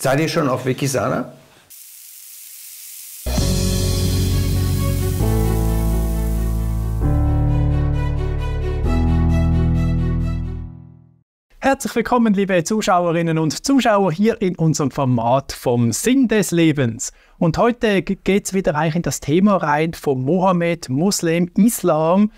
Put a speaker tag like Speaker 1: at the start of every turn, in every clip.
Speaker 1: Seid ihr schon auf Wikisana? Herzlich willkommen, liebe Zuschauerinnen und Zuschauer, hier in unserem Format vom Sinn des Lebens. Und heute geht es wieder eigentlich in das Thema rein von Mohammed, Muslim, Islam.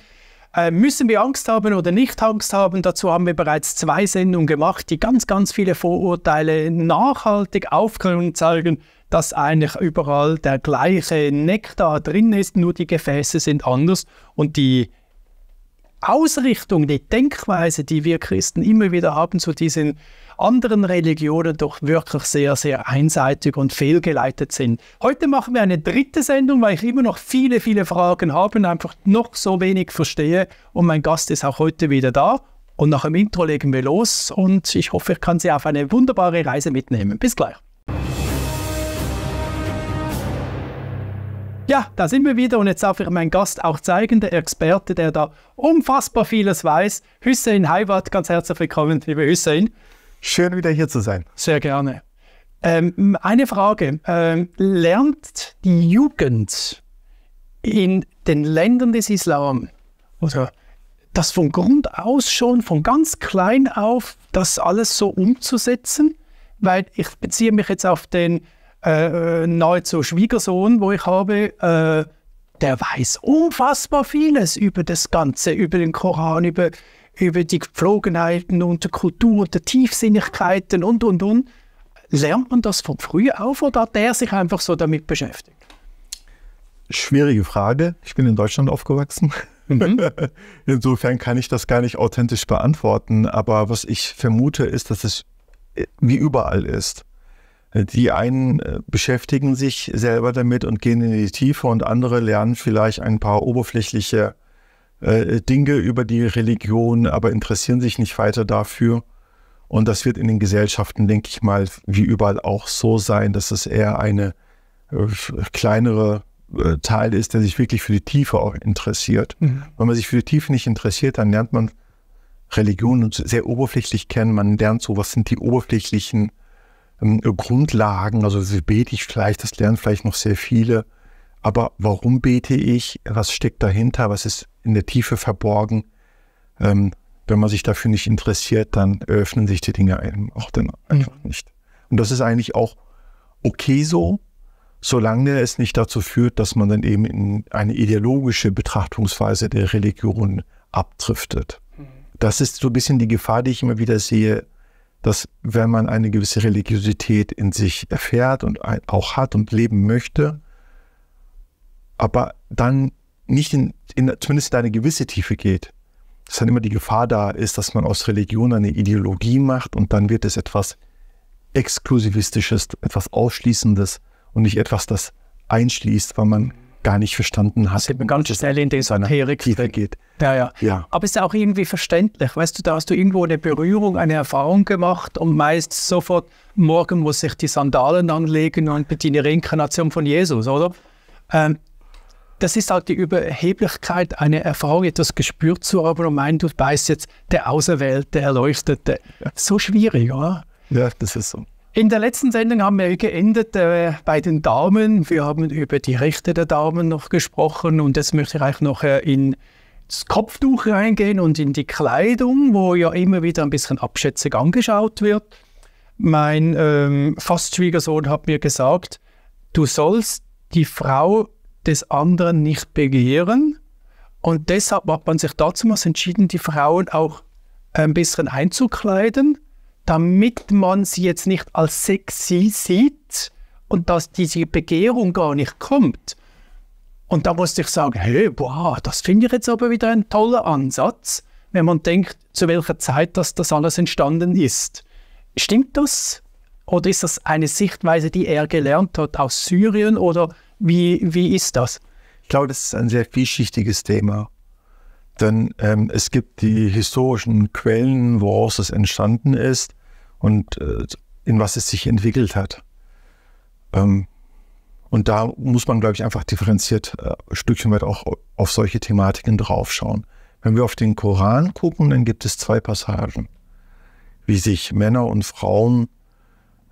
Speaker 1: Äh, müssen wir Angst haben oder nicht Angst haben? Dazu haben wir bereits zwei Sendungen gemacht, die ganz, ganz viele Vorurteile nachhaltig aufklären und zeigen, dass eigentlich überall der gleiche Nektar drin ist, nur die Gefäße sind anders und die Ausrichtung, die Denkweise, die wir Christen immer wieder haben zu diesen anderen Religionen, doch wirklich sehr, sehr einseitig und fehlgeleitet sind. Heute machen wir eine dritte Sendung, weil ich immer noch viele, viele Fragen habe und einfach noch so wenig verstehe. Und mein Gast ist auch heute wieder da. Und nach dem Intro legen wir los und ich hoffe, ich kann Sie auf eine wunderbare Reise mitnehmen. Bis gleich. Ja, da sind wir wieder und jetzt darf ich meinen Gast auch zeigen, der Experte, der da unfassbar vieles weiß. Hüseyin Heiwat, ganz herzlich willkommen, liebe Hüseyin. Schön wieder hier zu sein. Sehr gerne. Ähm, eine Frage. Ähm, lernt die Jugend in den Ländern des Islam oder das von Grund aus schon, von ganz klein auf, das alles so umzusetzen? Weil ich beziehe mich jetzt auf den äh, nahezu Schwiegersohn, wo ich habe, äh, der weiß unfassbar vieles über das Ganze, über den Koran, über, über die Gepflogenheiten und die Kultur, und die Tiefsinnigkeiten und, und, und. Lernt man das von früh auf oder hat der sich einfach so damit beschäftigt?
Speaker 2: Schwierige Frage. Ich bin in Deutschland aufgewachsen. Mhm. Insofern kann ich das gar nicht authentisch beantworten. Aber was ich vermute, ist, dass es äh, wie überall ist. Die einen äh, beschäftigen sich selber damit und gehen in die Tiefe und andere lernen vielleicht ein paar oberflächliche äh, Dinge über die Religion, aber interessieren sich nicht weiter dafür. Und das wird in den Gesellschaften, denke ich mal, wie überall auch so sein, dass es eher eine äh, kleinere Teil ist, der sich wirklich für die Tiefe auch interessiert. Mhm. Wenn man sich für die Tiefe nicht interessiert, dann lernt man Religion sehr oberflächlich kennen. Man lernt so, was sind die oberflächlichen ähm, Grundlagen, also wie bete ich vielleicht, das lernen vielleicht noch sehr viele. Aber warum bete ich? Was steckt dahinter? Was ist in der Tiefe verborgen? Ähm, wenn man sich dafür nicht interessiert, dann öffnen sich die Dinge einem auch dann einfach mhm. nicht. Und das ist eigentlich auch okay so, solange es nicht dazu führt, dass man dann eben in eine ideologische Betrachtungsweise der Religion abdriftet. Mhm. Das ist so ein bisschen die Gefahr, die ich immer wieder sehe, dass wenn man eine gewisse Religiosität in sich erfährt und auch hat und leben möchte, aber dann nicht in, in zumindest in eine gewisse Tiefe geht, dass dann immer die Gefahr da ist, dass man aus Religion eine Ideologie macht und dann wird es etwas Exklusivistisches, etwas Ausschließendes und nicht etwas, das einschließt, weil man gar nicht verstanden
Speaker 1: hast. Das ist ganz schnell in den Esoterik geht. Ja, ja, ja. Aber es ist auch irgendwie verständlich. Weißt du, da hast du irgendwo eine Berührung, eine Erfahrung gemacht und meist sofort, morgen muss ich die Sandalen anlegen und bediene Reinkarnation von Jesus, oder? Ähm, das ist halt die Überheblichkeit, eine Erfahrung, etwas gespürt zu haben und meinen, du weißt jetzt, der Auserwählte, der Erleuchtete. So schwierig, oder? Ja, das ist so. In der letzten Sendung haben wir geendet äh, bei den Damen. Wir haben über die Rechte der Damen noch gesprochen und jetzt möchte ich eigentlich noch äh, ins Kopftuch reingehen und in die Kleidung, wo ja immer wieder ein bisschen abschätzig angeschaut wird. Mein ähm, Fastschwiegersohn hat mir gesagt, du sollst die Frau des anderen nicht begehren. Und deshalb hat man sich dazu entschieden, die Frauen auch ein bisschen einzukleiden damit man sie jetzt nicht als sexy sieht und dass diese Begehrung gar nicht kommt. Und da musste ich sagen, hey, wow, das finde ich jetzt aber wieder ein toller Ansatz, wenn man denkt, zu welcher Zeit das, das alles entstanden ist. Stimmt das? Oder ist das eine Sichtweise, die er gelernt hat aus Syrien? Oder wie, wie ist das? Ich glaube, das ist ein sehr vielschichtiges Thema. Denn ähm, es gibt die historischen
Speaker 2: Quellen, woraus es entstanden ist und äh, in was es sich entwickelt hat. Ähm, und da muss man, glaube ich, einfach differenziert äh, ein Stückchen weit auch auf solche Thematiken draufschauen. Wenn wir auf den Koran gucken, dann gibt es zwei Passagen, wie sich Männer und Frauen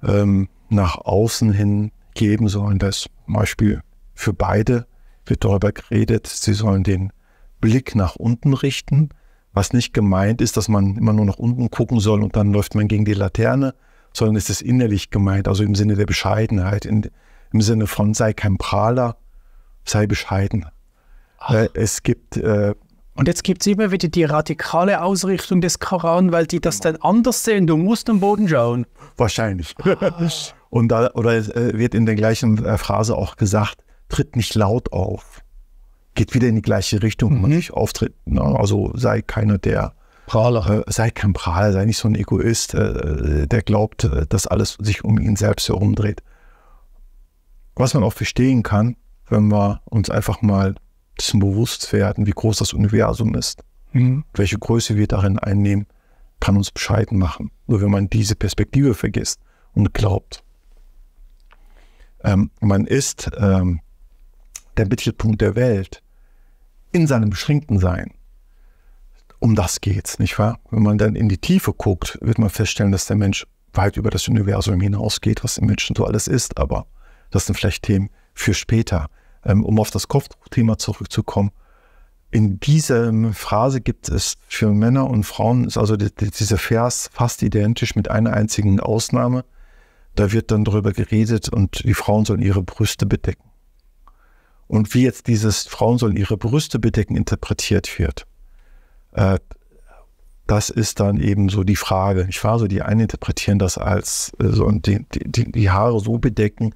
Speaker 2: ähm, nach außen hin geben sollen. Das Beispiel für beide wird darüber geredet, sie sollen den Blick nach unten richten was nicht gemeint ist, dass man immer nur nach unten gucken soll und dann läuft man gegen die Laterne, sondern es ist innerlich gemeint, also im Sinne der Bescheidenheit, in, im Sinne von sei kein Prahler, sei bescheiden.
Speaker 1: Ach. Äh, es gibt. Äh, und jetzt gibt es immer wieder die radikale Ausrichtung des Koran, weil die das dann anders sehen. Du musst am Boden schauen. Wahrscheinlich. Ah.
Speaker 2: und da, oder äh, wird in der gleichen äh, Phrase auch gesagt, tritt nicht laut auf geht wieder in die gleiche Richtung, mhm. sich auftritt. Ne? Also sei keiner der Prahler. Äh, sei kein Prahler, sei nicht so ein Egoist, äh, äh der glaubt, äh, dass alles sich um ihn selbst herumdreht. Was man auch verstehen kann, wenn wir uns einfach mal dessen bewusst werden, wie groß das Universum ist, mhm. welche Größe wir darin einnehmen, kann uns bescheiden machen. Nur wenn man diese Perspektive vergisst und glaubt. Ähm, man ist ähm, der Mittelpunkt der Welt in seinem beschränkten Sein. Um das geht's, nicht wahr? Wenn man dann in die Tiefe guckt, wird man feststellen, dass der Mensch weit über das Universum hinausgeht, was im Menschen so alles ist. Aber das sind vielleicht Themen für später. Ähm, um auf das Kopftuchthema zurückzukommen, in dieser Phrase gibt es für Männer und Frauen, ist also dieser Vers fast identisch mit einer einzigen Ausnahme. Da wird dann darüber geredet und die Frauen sollen ihre Brüste bedecken und wie jetzt dieses Frauen sollen ihre Brüste bedecken interpretiert wird. Äh, das ist dann eben so die Frage. Ich war so, die einen interpretieren das als äh, so und die, die, die Haare so bedecken,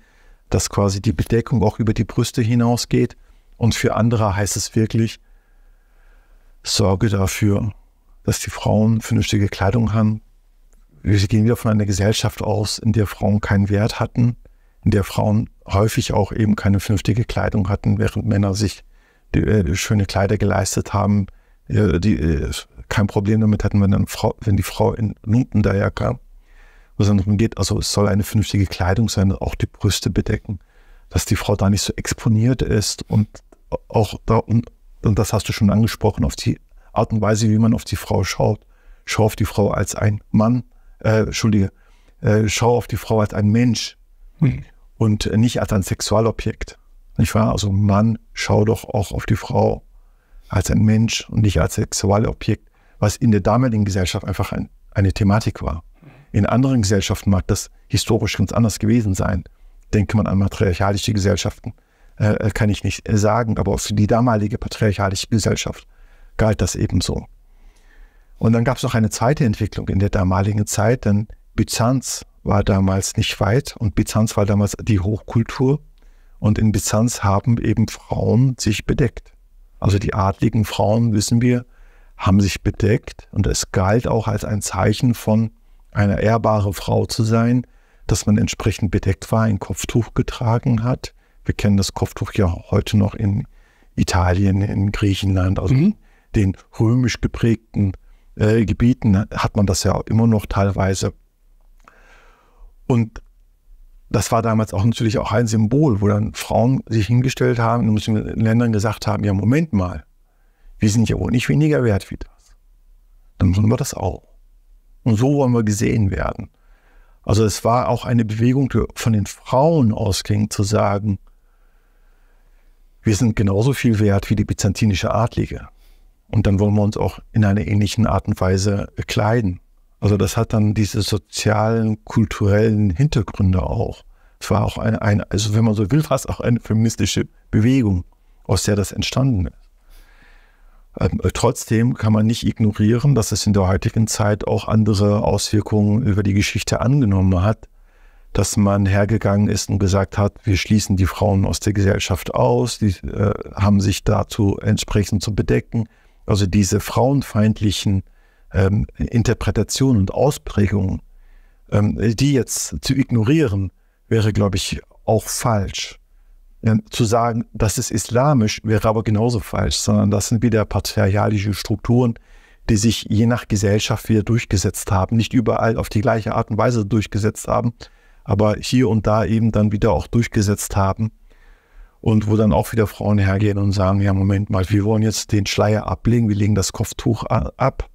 Speaker 2: dass quasi die Bedeckung auch über die Brüste hinausgeht. Und für andere heißt es wirklich, sorge dafür, dass die Frauen vernünftige Kleidung haben. Wir gehen wieder von einer Gesellschaft aus, in der Frauen keinen Wert hatten in der Frauen häufig auch eben keine vernünftige Kleidung hatten, während Männer sich die, äh, schöne Kleider geleistet haben, äh, die äh, kein Problem damit hatten, wenn, Frau, wenn die Frau in Lumpen daher kam. Wo es geht, also es soll eine vernünftige Kleidung sein, auch die Brüste bedecken, dass die Frau da nicht so exponiert ist und auch da, und, und das hast du schon angesprochen, auf die Art und Weise, wie man auf die Frau schaut. Schau auf die Frau als ein Mann, äh, Entschuldige, äh, schau auf die Frau als ein Mensch. Mhm und nicht als ein Sexualobjekt. Nicht wahr? Also Mann, schau doch auch auf die Frau als ein Mensch und nicht als Sexualobjekt, was in der damaligen Gesellschaft einfach ein, eine Thematik war. In anderen Gesellschaften mag das historisch ganz anders gewesen sein. Denke man an matriarchalische Gesellschaften, äh, äh kann ich nicht äh, sagen, aber für die damalige patriarchalische Gesellschaft galt das ebenso. Und dann gab es noch eine zweite Entwicklung in der damaligen Zeit, denn Byzanz war damals nicht weit und Byzanz war damals die Hochkultur. Und in Byzanz haben eben Frauen sich bedeckt. Also die adligen Frauen, wissen wir, haben sich bedeckt und es galt auch als ein Zeichen von einer ehrbaren Frau zu sein, dass man entsprechend bedeckt war, ein Kopftuch getragen hat. Wir kennen das Kopftuch ja heute noch in Italien, in Griechenland, also mhm. den römisch geprägten äh, Gebieten hat man das ja immer noch teilweise. Und das war damals auch natürlich auch ein Symbol, wo dann Frauen sich hingestellt haben und in bestimmten Ländern gesagt haben, ja, Moment mal, wir sind ja wohl nicht weniger wert wie das. Dann müssen wir das auch. Und so wollen wir gesehen werden. Also es war auch eine Bewegung, die von den Frauen ausging, zu sagen, wir sind genauso viel wert wie die byzantinische Adlige. Und dann wollen wir uns auch in einer ähnlichen Art und Weise kleiden. Also das hat dann diese sozialen, kulturellen Hintergründe auch. Es war auch eine, eine also wenn man so will, fast auch eine feministische Bewegung, aus der das entstanden ist. Ähm, äh, trotzdem kann man nicht ignorieren, dass es in der heutigen Zeit auch andere Auswirkungen über die Geschichte angenommen hat, dass man hergegangen ist und gesagt hat, wir schließen die Frauen aus der Gesellschaft aus, die äh, haben sich dazu entsprechend zu bedecken. Also diese frauenfeindlichen ähm, Interpretation und Ausprägung, ähm, die jetzt zu ignorieren, wäre, glaube ich, auch falsch. Ähm, zu sagen, das ist islamisch, wäre aber genauso falsch, sondern das sind wieder patriarchalische Strukturen, die sich je nach Gesellschaft wieder durchgesetzt haben, nicht überall auf die gleiche Art und Weise durchgesetzt haben, aber hier und da eben dann wieder auch durchgesetzt haben und wo dann auch wieder Frauen hergehen und sagen, ja, Moment mal, wir wollen jetzt den Schleier ablegen, wir legen das Kopftuch ab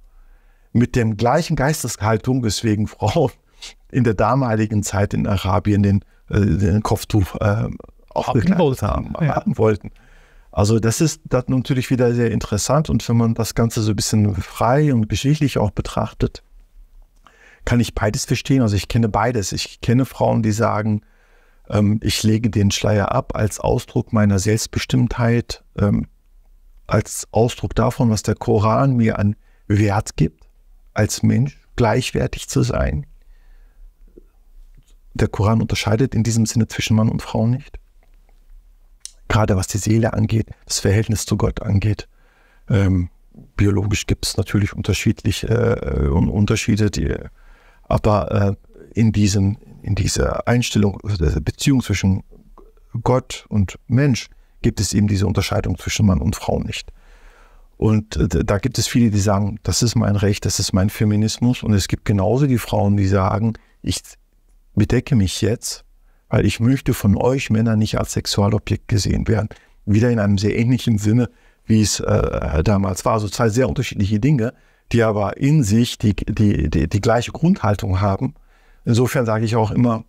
Speaker 2: mit dem gleichen Geisteshaltung, weswegen Frauen in der damaligen Zeit in Arabien den, äh, den Kopftuch äh, aufgekleidet haben, ja. haben wollten. Also das ist das natürlich wieder sehr interessant und wenn man das Ganze so ein bisschen frei und geschichtlich auch betrachtet, kann ich beides verstehen. Also ich kenne beides. Ich kenne Frauen, die sagen, ähm, ich lege den Schleier ab als Ausdruck meiner Selbstbestimmtheit, ähm, als Ausdruck davon, was der Koran mir an Wert gibt als Mensch gleichwertig zu sein. Der Koran unterscheidet in diesem Sinne zwischen Mann und Frau nicht. Gerade was die Seele angeht, das Verhältnis zu Gott angeht. Ähm, biologisch gibt es natürlich unterschiedliche äh, äh Unterschiede, die, aber äh, in, diesem, in dieser Einstellung, also dieser Beziehung zwischen Gott und Mensch, gibt es eben diese Unterscheidung zwischen Mann und Frau nicht. Und äh, da gibt es viele, die sagen, das ist mein Recht, das ist mein Feminismus. Und es gibt genauso die Frauen, die sagen, ich bedecke mich jetzt, weil ich möchte von euch Männern nicht als Sexualobjekt gesehen werden. Wieder in einem sehr ähnlichen Sinne, wie es äh, damals war. Also zwei sehr unterschiedliche Dinge, die aber in sich die, die, die, die gleiche Grundhaltung haben. Insofern sage ich auch immer,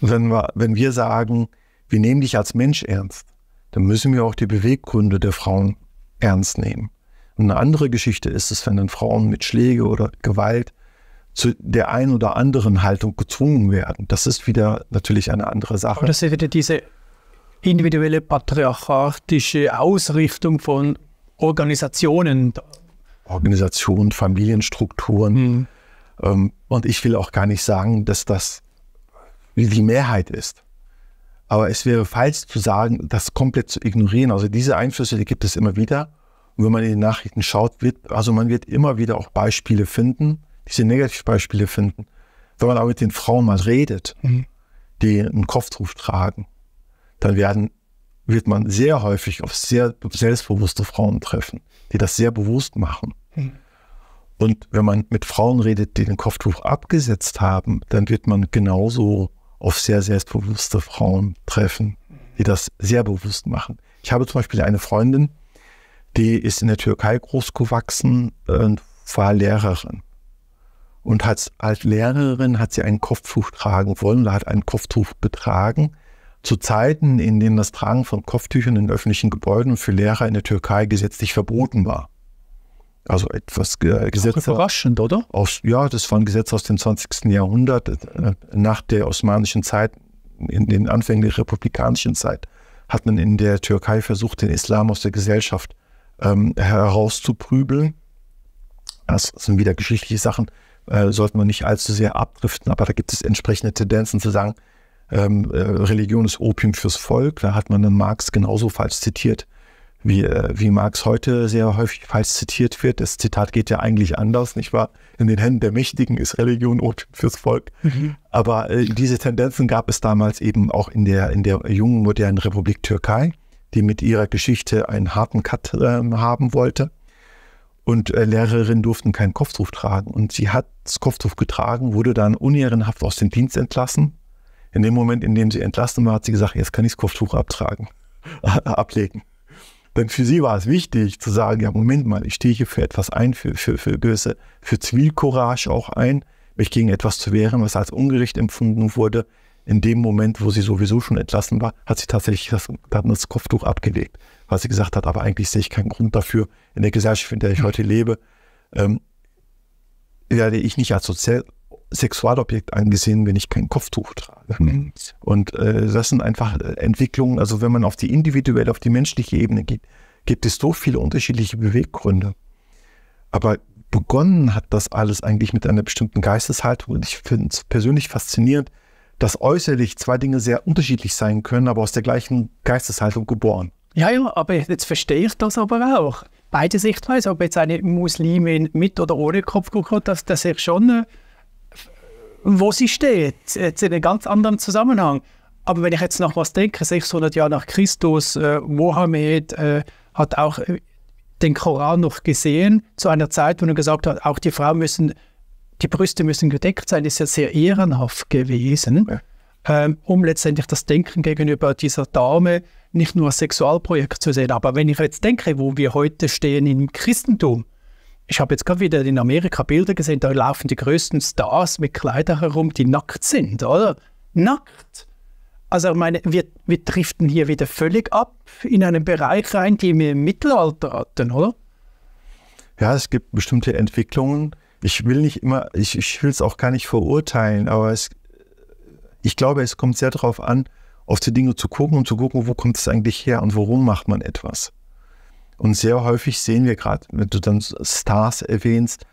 Speaker 2: wenn wir, wenn wir sagen, wir nehmen dich als Mensch ernst, dann müssen wir auch die Beweggründe der Frauen ernst nehmen. Und eine andere Geschichte ist es, wenn dann Frauen mit Schläge oder Gewalt zu der einen oder anderen Haltung gezwungen werden. Das ist
Speaker 1: wieder natürlich eine andere Sache. Aber das ist wieder diese individuelle patriarchatische Ausrichtung von Organisationen.
Speaker 2: Organisationen, Familienstrukturen. Mhm. Und ich will auch gar nicht sagen, dass das die Mehrheit ist. Aber es wäre falsch zu sagen, das komplett zu ignorieren. Also diese Einflüsse, die gibt es immer wieder. Und wenn man in die Nachrichten schaut, wird, also man wird immer wieder auch Beispiele finden, diese Negativbeispiele finden. Wenn man aber mit den Frauen mal redet, mhm. die einen Kopftuch tragen, dann werden, wird man sehr häufig auf sehr selbstbewusste Frauen treffen, die das sehr bewusst machen. Mhm. Und wenn man mit Frauen redet, die den Kopftuch abgesetzt haben, dann wird man genauso auf sehr, sehr bewusste Frauen treffen, die das sehr bewusst machen. Ich habe zum Beispiel eine Freundin, die ist in der Türkei großgewachsen und äh, war Lehrerin. Und hat, als Lehrerin hat sie ein Kopftuch tragen wollen oder hat ein Kopftuch betragen. Zu Zeiten, in denen das Tragen von Kopftüchern in öffentlichen Gebäuden für Lehrer in der Türkei gesetzlich verboten war. Also etwas äh, Gesetze. Auch überraschend, oder? Aus, ja, das war ein Gesetz aus dem 20. Jahrhundert, äh, nach der osmanischen Zeit, in den Anfängen der republikanischen Zeit, hat man in der Türkei versucht, den Islam aus der Gesellschaft ähm, herauszuprübeln. Das sind wieder geschichtliche Sachen, äh, sollten wir nicht allzu sehr abdriften, aber da gibt es entsprechende Tendenzen zu sagen, ähm, äh, Religion ist Opium fürs Volk. Da hat man dann Marx genauso falsch zitiert wie, äh, wie Marx heute sehr häufig falsch zitiert wird. Das Zitat geht ja eigentlich anders, nicht wahr? In den Händen der Mächtigen ist Religion Opium fürs Volk. Mhm. Aber äh, diese Tendenzen gab es damals eben auch in der, in der jungen modernen Republik Türkei, die mit ihrer Geschichte einen harten Cut äh, haben wollte. Und äh, Lehrerinnen durften keinen Kopftuch tragen. Und sie hat das Kopftuch getragen, wurde dann unehrenhaft aus dem Dienst entlassen. In dem Moment, in dem sie entlassen war, hat sie gesagt, jetzt kann ich das Kopftuch abtragen, ablegen. Denn für sie war es wichtig zu sagen, ja, Moment mal, ich stehe hier für etwas ein, für, für, für gewisse, für Zivilcourage auch ein, mich gegen etwas zu wehren, was als ungerecht empfunden wurde. In dem Moment, wo sie sowieso schon entlassen war, hat sie tatsächlich das, das Kopftuch abgelegt, weil sie gesagt hat, aber eigentlich sehe ich keinen Grund dafür, in der Gesellschaft, in der ich heute lebe, ähm, werde ich nicht als sozial, Sexualobjekt angesehen, wenn ich kein Kopftuch trage. Mhm. Und äh, das sind einfach äh, Entwicklungen, also wenn man auf die individuelle, auf die menschliche Ebene geht, gibt es so viele unterschiedliche Beweggründe. Aber begonnen hat das alles eigentlich mit einer bestimmten Geisteshaltung. Und ich finde es persönlich faszinierend, dass äußerlich zwei Dinge sehr unterschiedlich sein können, aber aus der gleichen Geisteshaltung geboren.
Speaker 1: Ja, ja, aber jetzt verstehe ich das aber auch. Beide Sichtweise, ob jetzt eine Muslimin mit oder ohne Kopf hat, dass, das ist schon äh, wo sie steht, jetzt in einem ganz anderen Zusammenhang. Aber wenn ich jetzt noch was denke, 600 Jahre nach Christus, äh, Mohammed äh, hat auch äh, den Koran noch gesehen, zu einer Zeit, wo er gesagt hat, auch die Frauen müssen, die Brüste müssen gedeckt sein, ist ja sehr ehrenhaft gewesen, ja. ähm, um letztendlich das Denken gegenüber dieser Dame nicht nur als Sexualprojekt zu sehen. Aber wenn ich jetzt denke, wo wir heute stehen im Christentum, ich habe jetzt gerade wieder in Amerika Bilder gesehen, da laufen die größten Stars mit Kleidern herum, die nackt sind, oder? Nackt! Also ich meine, wir, wir driften hier wieder völlig ab in einen Bereich rein, den wir im Mittelalter hatten, oder?
Speaker 2: Ja, es gibt bestimmte Entwicklungen. Ich will nicht immer, ich, ich will es auch gar nicht verurteilen, aber es, ich glaube, es kommt sehr darauf an, auf die Dinge zu gucken und zu gucken, wo kommt es eigentlich her und warum macht man etwas. Und sehr häufig sehen wir gerade, wenn du dann Stars erwähnst,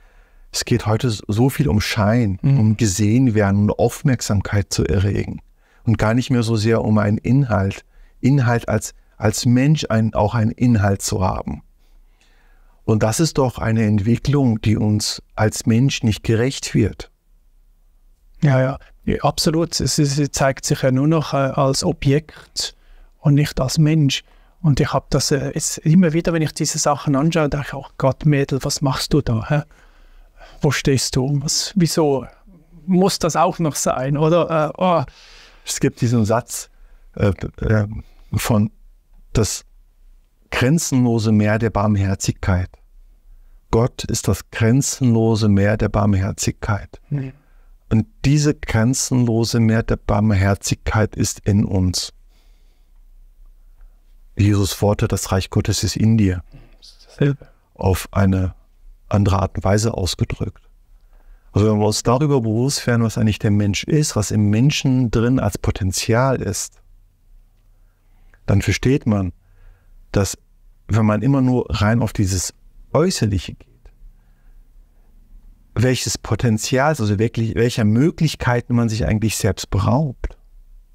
Speaker 2: es geht heute so viel um Schein, mhm. um gesehen werden und Aufmerksamkeit zu erregen. Und gar nicht mehr so sehr um einen Inhalt. Inhalt als, als Mensch ein, auch einen Inhalt zu haben. Und das ist doch eine Entwicklung, die uns als Mensch nicht gerecht wird.
Speaker 1: Ja, ja, ja absolut. Sie, sie zeigt sich ja nur noch äh, als Objekt und nicht als Mensch. Und ich habe das äh, jetzt immer wieder, wenn ich diese Sachen anschaue, denke ich auch, oh Gott, Mädel, was machst du da? Hä? Wo stehst du? Was, wieso muss das auch noch sein? Oder, äh, oh. Es gibt diesen Satz äh, äh von das
Speaker 2: grenzenlose Meer der Barmherzigkeit. Gott ist das grenzenlose Meer der Barmherzigkeit. Mhm. Und diese grenzenlose Meer der Barmherzigkeit ist in uns. Jesus Worte, das Reich Gottes ist in dir, auf eine andere Art und Weise ausgedrückt. Also wenn wir uns darüber bewusst werden, was eigentlich der Mensch ist, was im Menschen drin als Potenzial ist, dann versteht man, dass wenn man immer nur rein auf dieses Äußerliche geht, welches Potenzial, also wirklich, welcher Möglichkeiten man sich eigentlich selbst beraubt.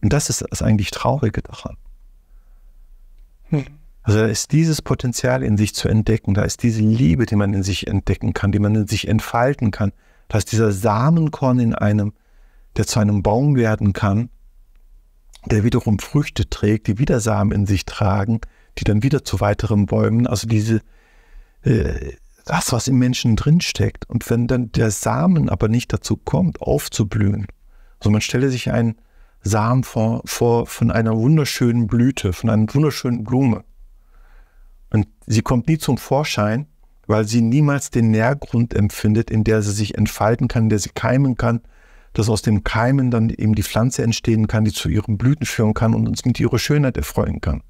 Speaker 2: Und das ist das eigentlich Traurige daran. Hm. Also da ist dieses Potenzial in sich zu entdecken, da ist diese Liebe, die man in sich entdecken kann, die man in sich entfalten kann, da ist dieser Samenkorn in einem, der zu einem Baum werden kann, der wiederum Früchte trägt, die wieder Samen in sich tragen, die dann wieder zu weiteren Bäumen, also diese, äh, das, was im Menschen drinsteckt. Und wenn dann der Samen aber nicht dazu kommt, aufzublühen, also man stelle sich einen Samen vor, vor, von einer wunderschönen Blüte, von einer wunderschönen Blume. Und sie kommt nie zum Vorschein, weil sie niemals den Nährgrund empfindet, in der sie sich entfalten kann, in der sie keimen kann, dass aus dem Keimen dann eben die Pflanze entstehen kann, die zu ihren Blüten führen kann und uns mit ihrer Schönheit erfreuen kann.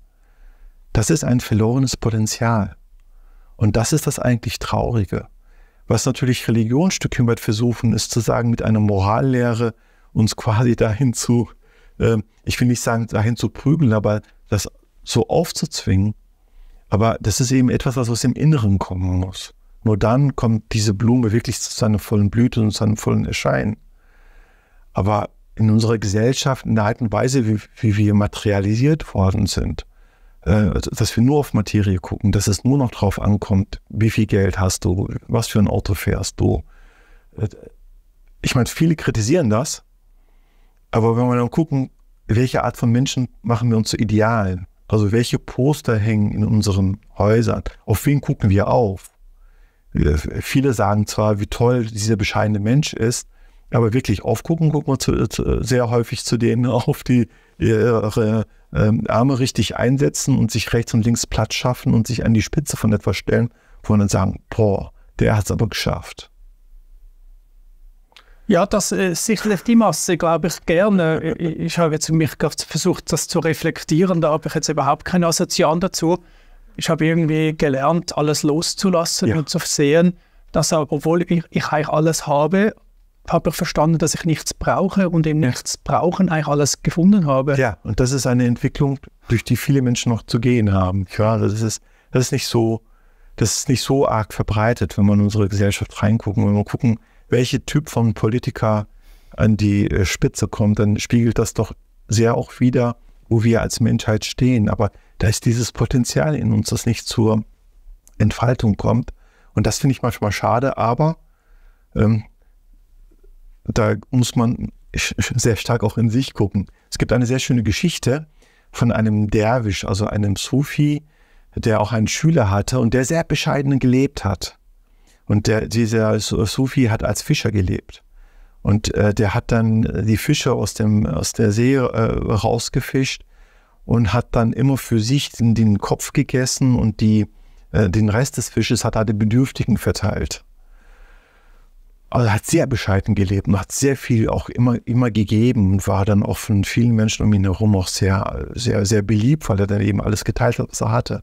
Speaker 2: Das ist ein verlorenes Potenzial. Und das ist das eigentlich Traurige. Was natürlich Religionsstückchen weit versuchen, ist zu sagen, mit einer Morallehre uns quasi dahin zu äh, ich will nicht sagen, dahin zu prügeln, aber das so aufzuzwingen. Aber das ist eben etwas, was aus dem Inneren kommen muss. Nur dann kommt diese Blume wirklich zu seiner vollen Blüte und zu seinem vollen Erscheinen. Aber in unserer Gesellschaft, in der alten Weise, wie, wie wir materialisiert worden sind, äh, also, dass wir nur auf Materie gucken, dass es nur noch drauf ankommt, wie viel Geld hast du, was für ein Auto fährst du. Äh, ich meine, viele kritisieren das, aber wenn wir dann gucken, welche Art von Menschen machen wir uns zu Idealen? Also welche Poster hängen in unseren Häusern? Auf wen gucken wir auf? Äh, viele sagen zwar, wie toll dieser bescheidene Mensch ist, aber wirklich aufgucken, gucken wir zu, äh, zu, äh, sehr häufig zu denen auf, die ihre ähm, Arme richtig einsetzen und sich rechts und links Platz schaffen und sich an die Spitze von etwas stellen, wo wir dann sagen, boah, der hat es aber geschafft.
Speaker 1: Ja, das äh, sicherlich die Masse, glaube ich, gerne. Äh, ich, ich habe jetzt mich versucht, das zu reflektieren. Da habe ich jetzt überhaupt keine Assoziation dazu. Ich habe irgendwie gelernt, alles loszulassen ja. und zu sehen, dass obwohl ich, ich eigentlich alles habe, habe ich verstanden, dass ich nichts brauche und im ja. Nichts brauchen eigentlich alles gefunden habe. Ja,
Speaker 2: und das ist eine Entwicklung, durch die viele Menschen noch zu gehen haben. Ja, das ist, das ist nicht so, das ist nicht so arg verbreitet, wenn man in unsere Gesellschaft reingucken, wenn wir gucken, welche Typ von Politiker an die äh, Spitze kommt, dann spiegelt das doch sehr auch wieder, wo wir als Menschheit stehen. Aber da ist dieses Potenzial in uns, das nicht zur Entfaltung kommt. Und das finde ich manchmal schade, aber ähm, da muss man sehr stark auch in sich gucken. Es gibt eine sehr schöne Geschichte von einem Derwisch, also einem Sufi, der auch einen Schüler hatte und der sehr bescheiden gelebt hat. Und der, dieser Sufi hat als Fischer gelebt. Und äh, der hat dann äh, die Fische aus, dem, aus der See äh, rausgefischt und hat dann immer für sich den, den Kopf gegessen und die, äh, den Rest des Fisches hat er den Bedürftigen verteilt. Also hat sehr bescheiden gelebt und hat sehr viel auch immer, immer gegeben und war dann auch von vielen Menschen um ihn herum auch sehr, sehr, sehr beliebt, weil er dann eben alles geteilt hat, was er hatte.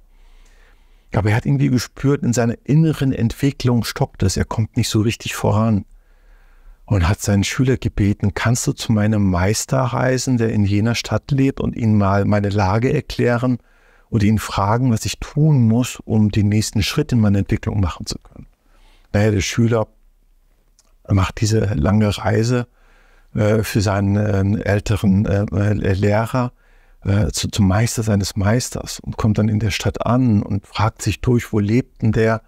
Speaker 2: Aber er hat irgendwie gespürt, in seiner inneren Entwicklung stockt es, er kommt nicht so richtig voran. Und hat seinen Schüler gebeten, kannst du zu meinem Meister reisen, der in jener Stadt lebt, und ihn mal meine Lage erklären und ihn fragen, was ich tun muss, um den nächsten Schritt in meiner Entwicklung machen zu können. Naja, der Schüler macht diese lange Reise äh, für seinen äh, älteren äh, äh Lehrer äh, zu, zum Meister seines Meisters und kommt dann in der Stadt an und fragt sich durch, wo lebt denn der?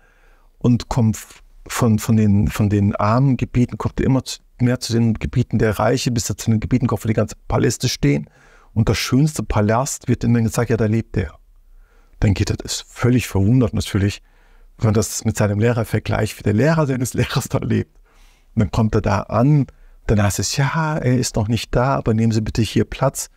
Speaker 2: Und kommt von, von, den, von den armen Gebieten, kommt immer zu, mehr zu den Gebieten der Reiche, bis er zu den Gebieten kommt, wo die ganze Paläste stehen. Und das schönste Palast wird ihm dann gesagt, ja, da lebt er. Dann geht er, das ist völlig verwundert natürlich, wenn man das mit seinem Lehrer vergleicht, wie der Lehrer seines Lehrers da lebt. Und dann kommt er da an, dann heißt es, ja, er ist noch nicht da, aber nehmen Sie bitte hier Platz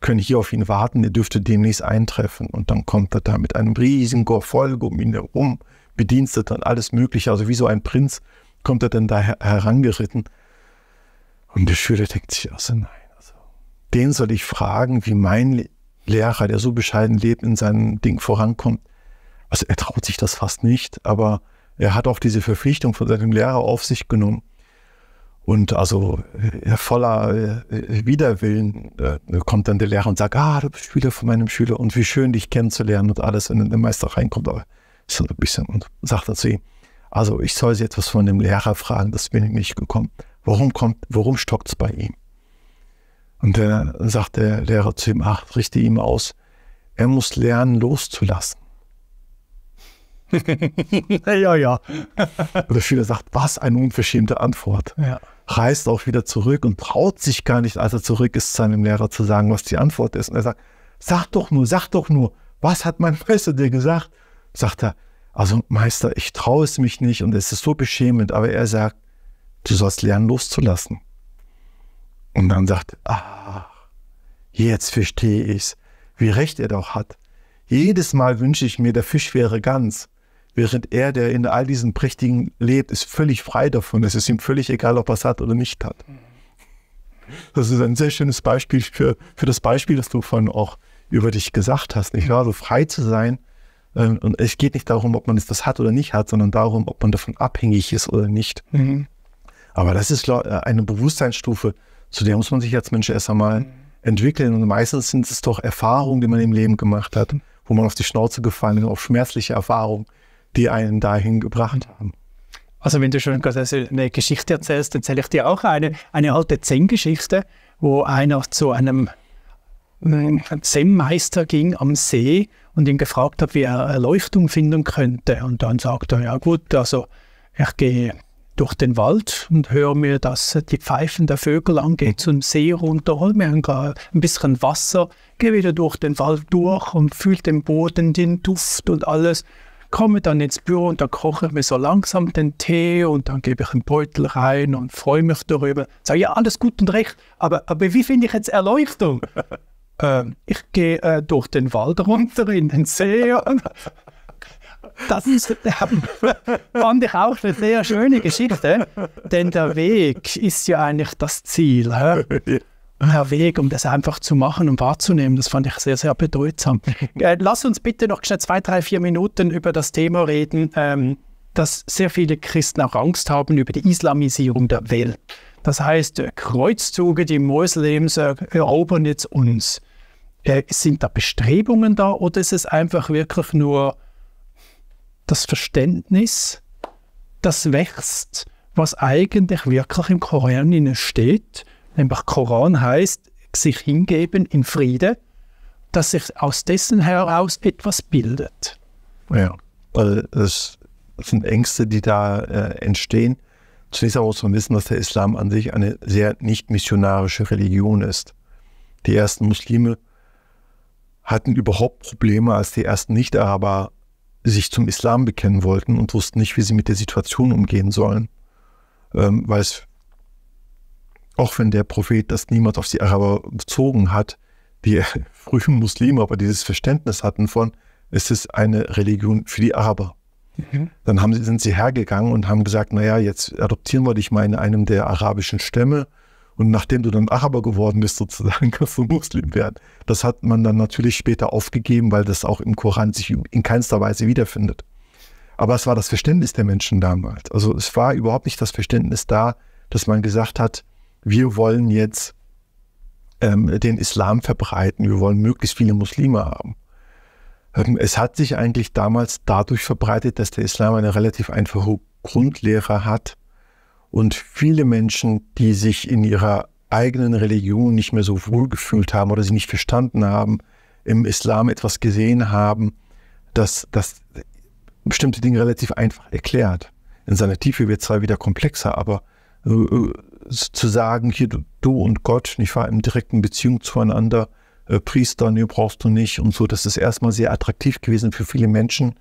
Speaker 2: können hier auf ihn warten, er dürfte demnächst eintreffen. Und dann kommt er da mit einem riesigen Gefolge um ihn herum, bedienstet dann alles Mögliche, also wie so ein Prinz kommt er dann da her herangeritten. Und der Schüler denkt sich, also nein, also, den soll ich fragen, wie mein Lehrer, der so bescheiden lebt, in seinem Ding vorankommt. Also er traut sich das fast nicht, aber er hat auch diese Verpflichtung von seinem Lehrer auf sich genommen. Und also äh, äh, voller äh, Widerwillen kommt dann der Lehrer und sagt, ah, du bist Schüler von meinem Schüler und wie schön, dich kennenzulernen und alles. Und der Meister reinkommt, aber ist halt ein bisschen und sagt dazu ihm, also ich soll sie etwas von dem Lehrer fragen, das bin ich nicht gekommen. Warum kommt, warum stockt es bei ihm? Und dann sagt der Lehrer zu ihm, ach, richte ihm aus, er muss lernen, loszulassen ja, ja. der Schüler sagt, was eine unverschämte Antwort. Ja. Reist auch wieder zurück und traut sich gar nicht, als er zurück ist, seinem Lehrer zu sagen, was die Antwort ist. Und er sagt, sag doch nur, sag doch nur, was hat mein Meister dir gesagt? Sagt er, also Meister, ich traue es mich nicht und es ist so beschämend, aber er sagt, du sollst lernen loszulassen. Und dann sagt, er, ach, jetzt verstehe ich es, wie recht er doch hat. Jedes Mal wünsche ich mir, der Fisch wäre ganz. Während er, der in all diesen Prächtigen lebt, ist völlig frei davon. Es ist ihm völlig egal, ob er es hat oder nicht hat. Das ist ein sehr schönes Beispiel für, für das Beispiel, das du von auch über dich gesagt hast. Nicht wahr? Also frei zu sein. Ähm, und es geht nicht darum, ob man es das hat oder nicht hat, sondern darum, ob man davon abhängig ist oder nicht. Mhm. Aber das ist äh, eine Bewusstseinsstufe, zu der muss man sich als Mensch erst einmal mhm. entwickeln. Und meistens sind es doch Erfahrungen, die man im Leben gemacht hat, wo man auf die Schnauze gefallen ist, auf
Speaker 1: schmerzliche Erfahrungen, die einen dahin gebracht haben. Also wenn du schon eine Geschichte erzählst, dann erzähle ich dir auch eine, eine alte Zen-Geschichte, wo einer zu einem äh, Zen-Meister ging am See und ihn gefragt hat, wie er Erleuchtung finden könnte. Und dann sagt er, ja gut, also ich gehe durch den Wald und höre mir dass die Pfeifen der Vögel an, gehe zum See runter, hol mir ein bisschen Wasser, gehe wieder durch den Wald durch und fühle den Boden, den Duft und alles komme dann ins Büro und dann koche ich mir so langsam den Tee und dann gebe ich einen Beutel rein und freue mich darüber. Sage, ja, alles gut und recht, aber, aber wie finde ich jetzt Erleuchtung? ähm, ich gehe äh, durch den Wald runter in den See. Und das ist, äh, fand ich auch eine sehr schöne Geschichte, denn der Weg ist ja eigentlich das Ziel. Hä? Weg, um das einfach zu machen und wahrzunehmen. Das fand ich sehr, sehr bedeutsam. Äh, lass uns bitte noch schnell zwei, drei, vier Minuten über das Thema reden, ähm, dass sehr viele Christen auch Angst haben über die Islamisierung der Welt. Das heißt, äh, Kreuzzüge, die Moslems äh, erobern jetzt uns. sind da Bestrebungen da oder ist es einfach wirklich nur das Verständnis, das wächst, was eigentlich wirklich im Koran steht? Nämlich Koran heißt, sich hingeben in Friede, dass sich aus dessen heraus etwas bildet.
Speaker 2: Ja, also das sind Ängste, die da äh, entstehen. Zunächst aber muss man wissen, dass der Islam an sich eine sehr nicht missionarische Religion ist. Die ersten Muslime hatten überhaupt Probleme, als die ersten Nicht-Araber sich zum Islam bekennen wollten und wussten nicht, wie sie mit der Situation umgehen sollen, ähm, weil es auch wenn der Prophet das niemals auf die Araber bezogen hat, die frühen Muslime aber dieses Verständnis hatten von, es ist eine Religion für die Araber. Mhm. Dann haben sie, sind sie hergegangen und haben gesagt, naja, jetzt adoptieren wir dich mal in einem der arabischen Stämme. Und nachdem du dann Araber geworden bist, sozusagen, kannst du Muslim werden. Das hat man dann natürlich später aufgegeben, weil das auch im Koran sich in keinster Weise wiederfindet. Aber es war das Verständnis der Menschen damals. Also es war überhaupt nicht das Verständnis da, dass man gesagt hat, wir wollen jetzt ähm, den Islam verbreiten, wir wollen möglichst viele Muslime haben. Ähm, es hat sich eigentlich damals dadurch verbreitet, dass der Islam eine relativ einfache Grundlehre hat und viele Menschen, die sich in ihrer eigenen Religion nicht mehr so wohl gefühlt haben oder sie nicht verstanden haben, im Islam etwas gesehen haben, dass das bestimmte Dinge relativ einfach erklärt. In seiner Tiefe wird es zwar wieder komplexer, aber äh, äh, zu sagen, hier du, du und Gott, ich war im direkten Beziehung zueinander, äh, Priester, nee, brauchst du nicht und so. Das ist erstmal sehr attraktiv gewesen für viele Menschen,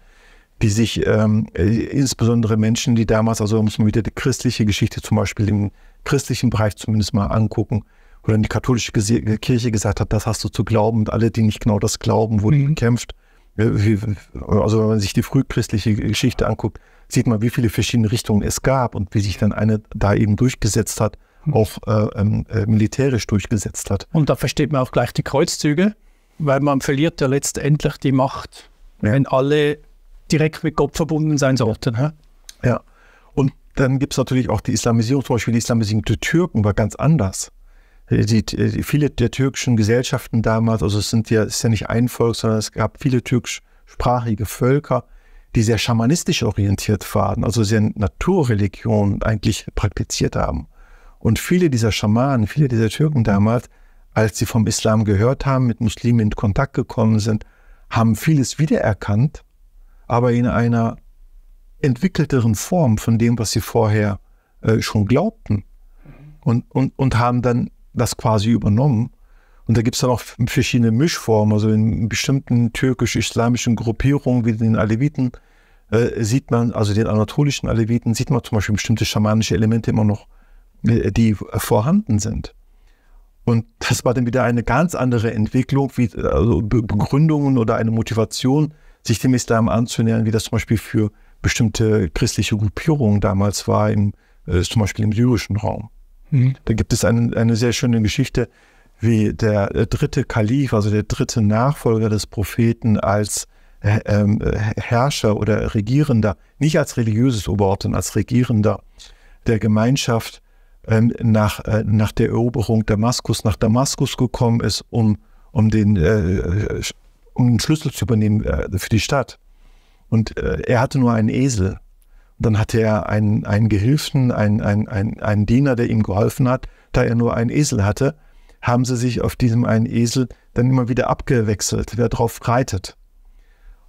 Speaker 2: die sich, ähm, äh, insbesondere Menschen, die damals, also muss man wieder die christliche Geschichte zum Beispiel im christlichen Bereich zumindest mal angucken, oder die katholische Kirche gesagt hat, das hast du zu glauben und alle, die nicht genau das glauben, wurden mhm. bekämpft also wenn man sich die frühchristliche Geschichte anguckt, sieht man, wie viele verschiedene Richtungen es gab und wie sich dann eine da eben durchgesetzt hat, auch äh, ähm, äh, militärisch durchgesetzt hat.
Speaker 1: Und da versteht man auch gleich die Kreuzzüge, weil man verliert ja letztendlich die Macht, ja. wenn alle direkt mit Gott verbunden sein sollten. Ja. ja. Und dann gibt es natürlich auch die
Speaker 2: Islamisierung, zum Beispiel die Islamisierung der Türken war ganz anders. Äh, die, die, äh, viele der türkischen Gesellschaften damals, also es sind ja, es ist ja nicht ein Volk, sondern es gab viele türkischsprachige Völker, die sehr schamanistisch orientiert waren, also sehr Naturreligion eigentlich praktiziert haben. Und viele dieser Schamanen, viele dieser Türken damals, als sie vom Islam gehört haben, mit Muslimen in Kontakt gekommen sind, haben vieles wiedererkannt, aber in einer entwickelteren Form von dem, was sie vorher äh, schon glaubten. Und, und, und haben dann das quasi übernommen. Und da gibt es dann auch verschiedene Mischformen. Also in bestimmten türkisch-islamischen Gruppierungen wie den Aleviten äh, sieht man, also den anatolischen Aleviten, sieht man zum Beispiel bestimmte schamanische Elemente immer noch, äh, die vorhanden sind. Und das war dann wieder eine ganz andere Entwicklung, wie also Begründungen oder eine Motivation, sich dem Islam anzunähern, wie das zum Beispiel für bestimmte christliche Gruppierungen damals war, im, äh, zum Beispiel im syrischen Raum. Mhm. Da gibt es ein, eine sehr schöne Geschichte, wie der äh, dritte Kalif, also der dritte Nachfolger des Propheten als äh, ähm, Herrscher oder Regierender, nicht als religiöses Oberhaupt, sondern als Regierender der Gemeinschaft ähm, nach, äh, nach der Eroberung Damaskus nach Damaskus gekommen ist, um, um, den, um den Schlüssel zu übernehmen für die Stadt. Und er hatte nur einen Esel. Dann hatte er einen, einen Gehilfen, einen, einen, einen, Diener, der ihm geholfen hat. Da er nur einen Esel hatte, haben sie sich auf diesem einen Esel dann immer wieder abgewechselt, wer drauf reitet.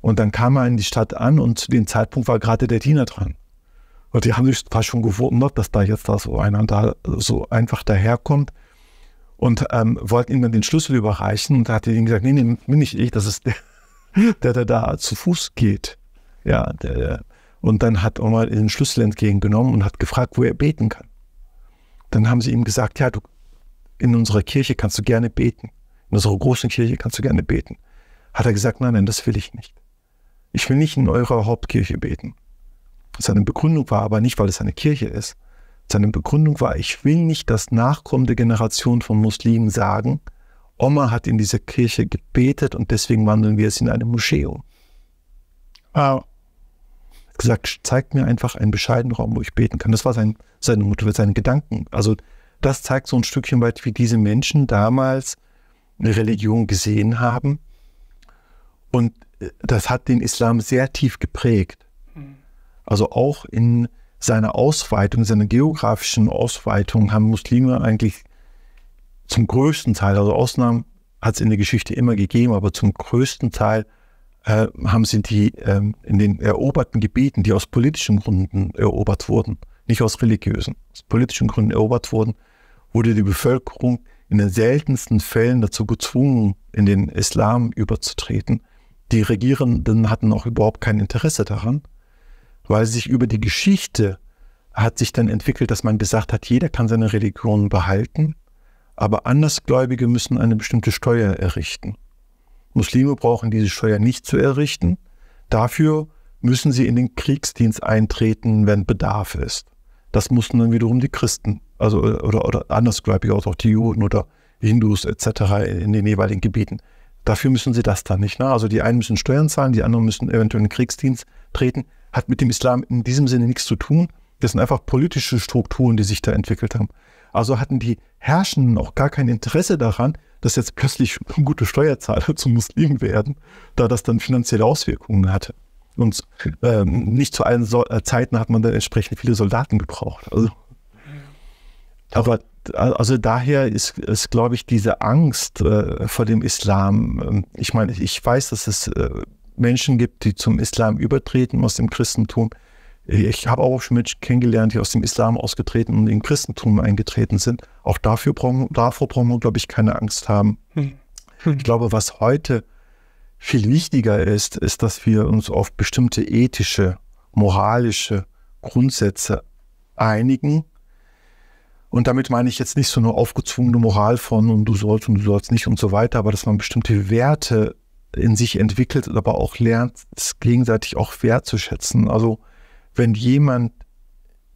Speaker 2: Und dann kam er in die Stadt an und zu dem Zeitpunkt war gerade der Diener dran. Und die haben sich fast schon gewundert, dass da jetzt da so einer da so einfach daherkommt und ähm, wollten ihm dann den Schlüssel überreichen. Und da hat er ihm gesagt, nee, nee, bin nicht ich, das ist der, der, der da zu Fuß geht. Ja, der, und dann hat Oma den Schlüssel entgegengenommen und hat gefragt, wo er beten kann. Dann haben sie ihm gesagt, ja, du, in unserer Kirche kannst du gerne beten. In unserer großen Kirche kannst du gerne beten. Hat er gesagt, nein, nein, das will ich nicht. Ich will nicht in eurer Hauptkirche beten. Seine Begründung war aber nicht, weil es eine Kirche ist. Seine Begründung war, ich will nicht, dass nachkommende Generationen von Muslimen sagen, Oma hat in dieser Kirche gebetet und deswegen wandeln wir es in eine Moschee um. Wow gesagt, zeigt mir einfach einen bescheidenen Raum, wo ich beten kann. Das war sein, seine Mutter, seine Gedanken. Also das zeigt so ein Stückchen weit, wie diese Menschen damals eine Religion gesehen haben. Und äh, das hat den Islam sehr tief geprägt. Hm. Also auch in seiner Ausweitung, seiner geografischen Ausweitung haben Muslime eigentlich zum größten Teil, also Ausnahmen hat es in der Geschichte immer gegeben, aber zum größten Teil äh, haben sie die ähm, in den eroberten Gebieten, die aus politischen Gründen erobert wurden, nicht aus religiösen, aus politischen Gründen erobert wurden, wurde die Bevölkerung in den seltensten Fällen dazu gezwungen, in den Islam überzutreten. Die Regierenden hatten auch überhaupt kein Interesse daran, weil sich über die Geschichte hat sich dann entwickelt, dass man gesagt hat, jeder kann seine Religion behalten, aber Andersgläubige müssen eine bestimmte Steuer errichten. Muslime brauchen diese Steuer nicht zu errichten. Dafür müssen sie in den Kriegsdienst eintreten, wenn Bedarf ist. Das mussten dann wiederum die Christen, also oder, oder andersgläubige, also auch die Juden oder Hindus etc. in den jeweiligen Gebieten. Dafür müssen sie das dann nicht. Ne? Also die einen müssen Steuern zahlen, die anderen müssen eventuell in den Kriegsdienst treten. Hat mit dem Islam in diesem Sinne nichts zu tun. Das sind einfach politische Strukturen, die sich da entwickelt haben. Also hatten die Herrschenden auch gar kein Interesse daran, dass jetzt plötzlich gute Steuerzahler zum Muslim werden, da das dann finanzielle Auswirkungen hatte. Und ähm, nicht zu allen so äh, Zeiten hat man dann entsprechend viele Soldaten gebraucht. Also, aber also daher ist, ist glaube ich, diese Angst äh, vor dem Islam. Äh, ich meine, ich weiß, dass es äh, Menschen gibt, die zum Islam übertreten aus dem Christentum. Ich habe auch schon Menschen kennengelernt, die aus dem Islam ausgetreten und in Christentum eingetreten sind. Auch dafür brauchen, davor brauchen wir, glaube ich, keine Angst haben. Hm. Ich glaube, was heute viel wichtiger ist, ist, dass wir uns auf bestimmte ethische, moralische Grundsätze einigen. Und damit meine ich jetzt nicht so eine aufgezwungene Moral von und du sollst und du sollst nicht und so weiter, aber dass man bestimmte Werte in sich entwickelt, aber auch lernt, es gegenseitig auch wertzuschätzen. Also wenn jemand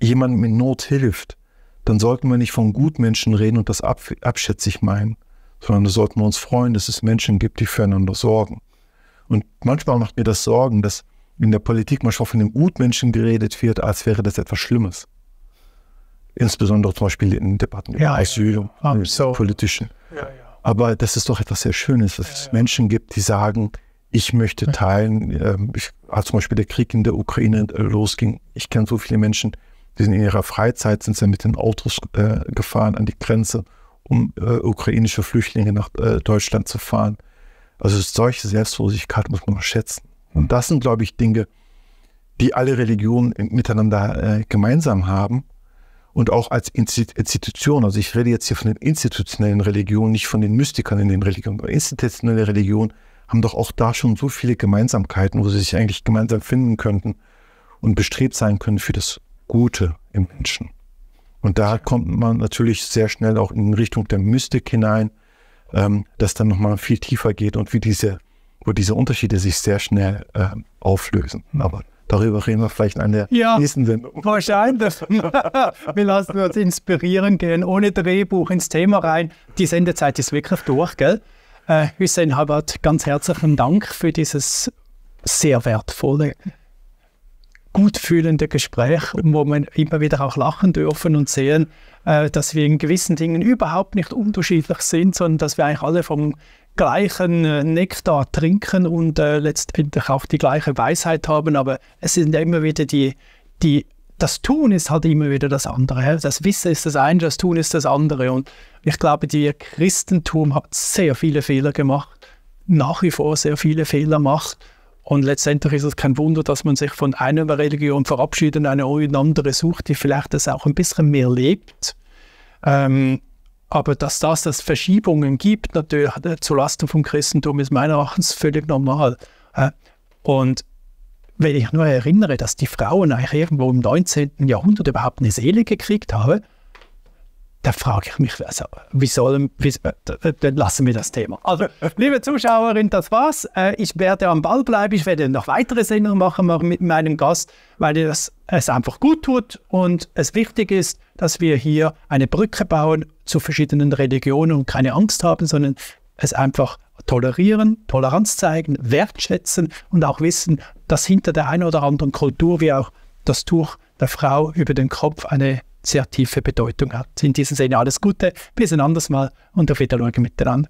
Speaker 2: jemandem in Not hilft, dann sollten wir nicht von Gutmenschen reden und das ab, abschätzig meinen, sondern da sollten wir uns freuen, dass es Menschen gibt, die füreinander sorgen. Und manchmal macht mir das Sorgen, dass in der Politik manchmal von dem Gutmenschen geredet wird, als wäre das etwas Schlimmes. Insbesondere zum Beispiel in Debatten über ja, Asyl, ja. Ah, politischen. Ja, ja. Aber das ist doch etwas sehr Schönes, dass es Menschen gibt, die sagen, ich möchte teilen, äh, ich, als zum Beispiel der Krieg in der Ukraine äh, losging, ich kenne so viele Menschen, die sind in ihrer Freizeit, sind sie mit den Autos äh, gefahren an die Grenze, um äh, ukrainische Flüchtlinge nach äh, Deutschland zu fahren. Also solche Selbstlosigkeit muss man schätzen. Und hm. das sind, glaube ich, Dinge, die alle Religionen miteinander äh, gemeinsam haben und auch als Institution. Also ich rede jetzt hier von den institutionellen Religionen, nicht von den Mystikern in den Religionen. aber Institutionelle Religionen haben doch auch da schon so viele Gemeinsamkeiten, wo sie sich eigentlich gemeinsam finden könnten und bestrebt sein können für das Gute im Menschen. Und da kommt man natürlich sehr schnell auch in Richtung der Mystik hinein, ähm, das dann nochmal viel tiefer geht und wie diese, wo diese Unterschiede sich sehr schnell äh, auflösen. Hm. Aber darüber reden wir vielleicht an der ja, nächsten Sendung.
Speaker 1: Wahrscheinlich. wir lassen uns inspirieren gehen, ohne Drehbuch ins Thema rein. Die Sendezeit ist wirklich durch, gell? Äh, Hussein Habat, ganz herzlichen Dank für dieses sehr wertvolle, gut fühlende Gespräch, wo wir immer wieder auch lachen dürfen und sehen, äh, dass wir in gewissen Dingen überhaupt nicht unterschiedlich sind, sondern dass wir eigentlich alle vom gleichen äh, Nektar trinken und äh, letztendlich auch die gleiche Weisheit haben. Aber es sind immer wieder die, die das Tun ist halt immer wieder das andere. Das Wissen ist das eine, das Tun ist das andere. Und ich glaube, die Christentum hat sehr viele Fehler gemacht, nach wie vor sehr viele Fehler macht. Und letztendlich ist es kein Wunder, dass man sich von einer Religion verabschiedet und eine andere sucht, die vielleicht das auch ein bisschen mehr lebt. Ähm, aber dass das, dass Verschiebungen gibt, natürlich äh, zulasten vom Christentum, ist meiner Erachtens völlig normal. Und wenn ich nur erinnere, dass die Frauen eigentlich irgendwo im 19. Jahrhundert überhaupt eine Seele gekriegt haben, da frage ich mich, also, wie sollen, wie, äh, dann lassen wir das Thema. Also, liebe Zuschauerin, das war's. Äh, ich werde am Ball bleiben. Ich werde noch weitere Sendungen machen mit meinem Gast, weil das, es einfach gut tut und es wichtig ist, dass wir hier eine Brücke bauen zu verschiedenen Religionen und keine Angst haben, sondern es einfach tolerieren, Toleranz zeigen, wertschätzen und auch wissen, dass hinter der einen oder anderen Kultur wie auch das Tuch der Frau über den Kopf eine sehr tiefe Bedeutung hat. In diesem Sinne alles Gute, bis ein anderes Mal und auf Wiedersehen miteinander.